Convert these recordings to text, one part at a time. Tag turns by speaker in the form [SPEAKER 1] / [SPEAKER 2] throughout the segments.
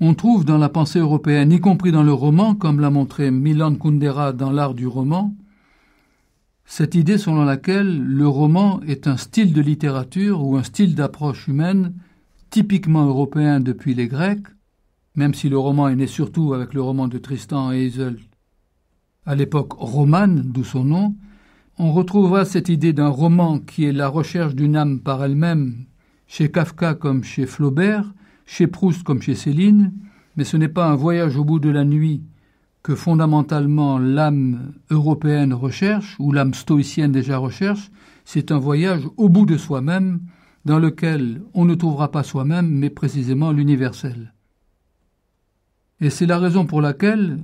[SPEAKER 1] On trouve dans la pensée européenne, y compris dans le roman, comme l'a montré Milan Kundera dans L'art du roman, cette idée selon laquelle le roman est un style de littérature ou un style d'approche humaine typiquement européen depuis les Grecs, même si le roman est né surtout avec le roman de Tristan et Isolde. À l'époque romane, d'où son nom, on retrouvera cette idée d'un roman qui est la recherche d'une âme par elle-même, chez Kafka comme chez Flaubert, chez Proust comme chez Céline, mais ce n'est pas un voyage au bout de la nuit que fondamentalement l'âme européenne recherche, ou l'âme stoïcienne déjà recherche, c'est un voyage au bout de soi-même, dans lequel on ne trouvera pas soi-même, mais précisément l'universel. Et c'est la raison pour laquelle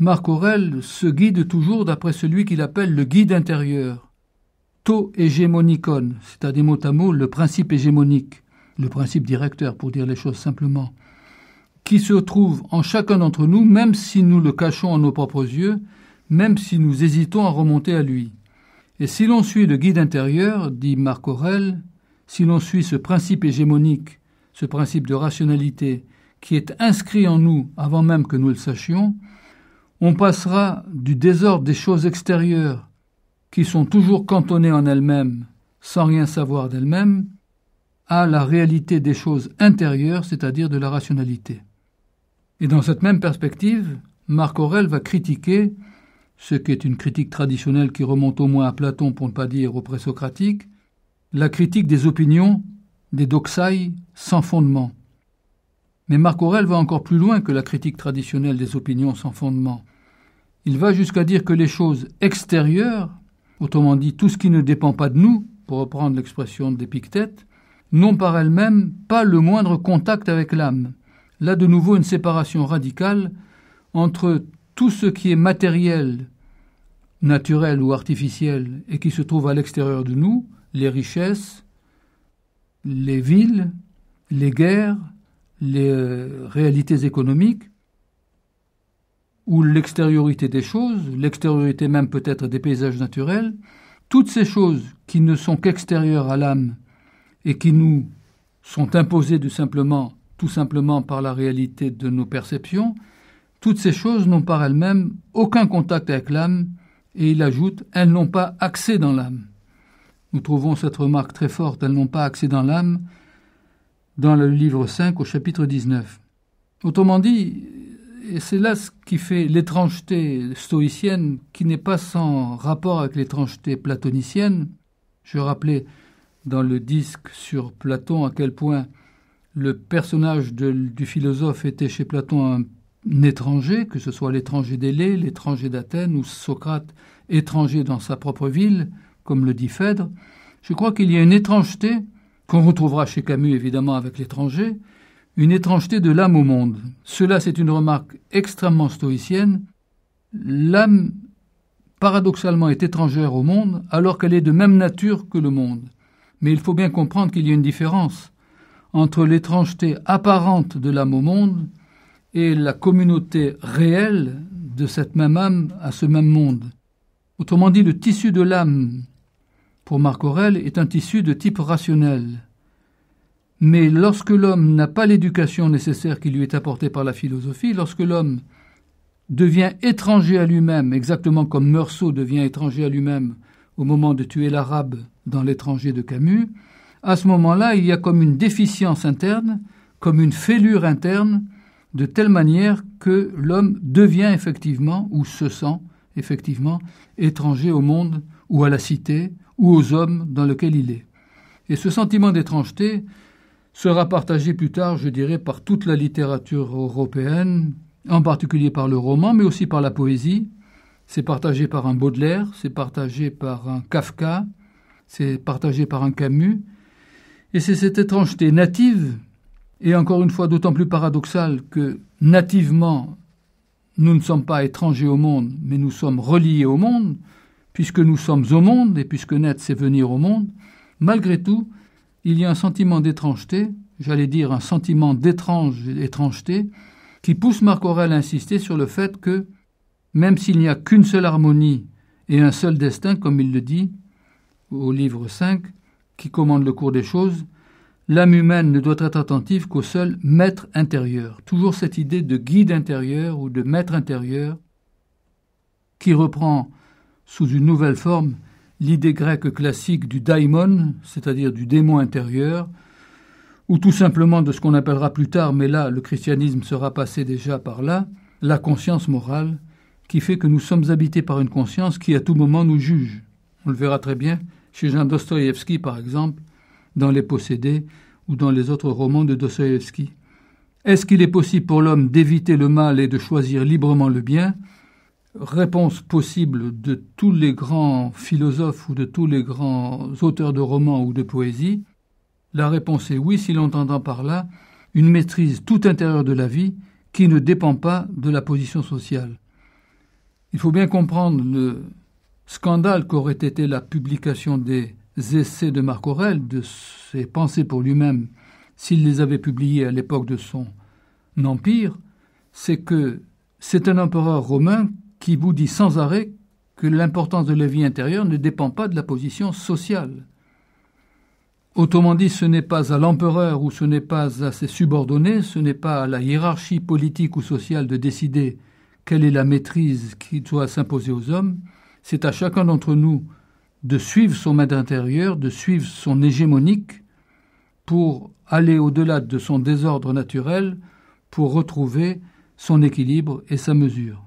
[SPEAKER 1] Marc Aurèle se guide toujours d'après celui qu'il appelle le guide intérieur, to hegemonikon c'est-à-dire mot à mot le principe hégémonique, le principe directeur, pour dire les choses simplement, qui se trouve en chacun d'entre nous, même si nous le cachons à nos propres yeux, même si nous hésitons à remonter à lui. Et si l'on suit le guide intérieur, dit Marc Aurel, si l'on suit ce principe hégémonique, ce principe de rationalité, qui est inscrit en nous avant même que nous le sachions, on passera du désordre des choses extérieures, qui sont toujours cantonnées en elles-mêmes, sans rien savoir d'elles-mêmes, à la réalité des choses intérieures, c'est-à-dire de la rationalité. Et dans cette même perspective, Marc Aurèle va critiquer, ce qui est une critique traditionnelle qui remonte au moins à Platon pour ne pas dire au présocratique, la critique des opinions, des doxailles sans fondement. Mais Marc Aurèle va encore plus loin que la critique traditionnelle des opinions sans fondement. Il va jusqu'à dire que les choses extérieures, autrement dit tout ce qui ne dépend pas de nous, pour reprendre l'expression d'Épictète, n'ont par elles-mêmes pas le moindre contact avec l'âme. Là de nouveau une séparation radicale entre tout ce qui est matériel, naturel ou artificiel, et qui se trouve à l'extérieur de nous, les richesses, les villes, les guerres, les euh, réalités économiques, ou l'extériorité des choses, l'extériorité même peut-être des paysages naturels, toutes ces choses qui ne sont qu'extérieures à l'âme et qui nous sont imposées tout simplement, tout simplement par la réalité de nos perceptions, toutes ces choses n'ont par elles-mêmes aucun contact avec l'âme, et il ajoute elles n'ont pas accès dans l'âme. Nous trouvons cette remarque très forte, elles n'ont pas accès dans l'âme, dans le livre 5 au chapitre 19. Autrement dit, et c'est là ce qui fait l'étrangeté stoïcienne qui n'est pas sans rapport avec l'étrangeté platonicienne. Je rappelais dans le disque sur Platon à quel point le personnage du philosophe était chez Platon un, étranger, que ce soit l'étranger d'Élée, l'étranger d'Athènes ou Socrate étranger dans sa propre ville, comme le dit Phèdre, je crois qu'il y a une étrangeté, qu'on retrouvera chez Camus évidemment avec l'étranger, une étrangeté de l'âme au monde. Cela, c'est une remarque extrêmement stoïcienne. L'âme, paradoxalement, est étrangère au monde, alors qu'elle est de même nature que le monde. Mais il faut bien comprendre qu'il y a une différence entre l'étrangeté apparente de l'âme au monde et la communauté réelle de cette même âme à ce même monde. Autrement dit, le tissu de l'âme, pour Marc Aurel, est un tissu de type rationnel. Mais lorsque l'homme n'a pas l'éducation nécessaire qui lui est apportée par la philosophie, lorsque l'homme devient étranger à lui-même, exactement comme Meursault devient étranger à lui-même au moment de tuer l'arabe dans l'étranger de Camus, à ce moment-là, il y a comme une déficience interne, comme une fêlure interne, de telle manière que l'homme devient effectivement, ou se sent effectivement, étranger au monde, ou à la cité, ou aux hommes dans lesquels il est. Et ce sentiment d'étrangeté sera partagé plus tard, je dirais, par toute la littérature européenne, en particulier par le roman, mais aussi par la poésie. C'est partagé par un Baudelaire, c'est partagé par un Kafka, c'est partagé par un Camus, et c'est cette étrangeté native, et encore une fois d'autant plus paradoxale que nativement nous ne sommes pas étrangers au monde, mais nous sommes reliés au monde, puisque nous sommes au monde, et puisque naître c'est venir au monde, malgré tout, il y a un sentiment d'étrangeté, j'allais dire un sentiment d'étrange étrangeté, qui pousse Marc Aurel à insister sur le fait que, même s'il n'y a qu'une seule harmonie et un seul destin, comme il le dit, au livre 5, qui commande le cours des choses, l'âme humaine ne doit être attentive qu'au seul maître intérieur. Toujours cette idée de guide intérieur ou de maître intérieur qui reprend sous une nouvelle forme l'idée grecque classique du daimon, c'est-à-dire du démon intérieur, ou tout simplement de ce qu'on appellera plus tard, mais là le christianisme sera passé déjà par là, la conscience morale, qui fait que nous sommes habités par une conscience qui à tout moment nous juge. On le verra très bien chez Jean Dostoïevski, par exemple, dans Les Possédés ou dans les autres romans de Dostoïevski. Est-ce qu'il est possible pour l'homme d'éviter le mal et de choisir librement le bien Réponse possible de tous les grands philosophes ou de tous les grands auteurs de romans ou de poésie. La réponse est oui si l'entendant par là une maîtrise tout intérieure de la vie qui ne dépend pas de la position sociale. Il faut bien comprendre le Scandale qu'aurait été la publication des essais de Marc Aurèle, de ses pensées pour lui-même, s'il les avait publiés à l'époque de son empire, c'est que c'est un empereur romain qui vous dit sans arrêt que l'importance de la vie intérieure ne dépend pas de la position sociale. Autrement dit, ce n'est pas à l'empereur ou ce n'est pas à ses subordonnés, ce n'est pas à la hiérarchie politique ou sociale de décider quelle est la maîtrise qui doit s'imposer aux hommes, c'est à chacun d'entre nous de suivre son maître intérieur, de suivre son hégémonique, pour aller au-delà de son désordre naturel, pour retrouver son équilibre et sa mesure.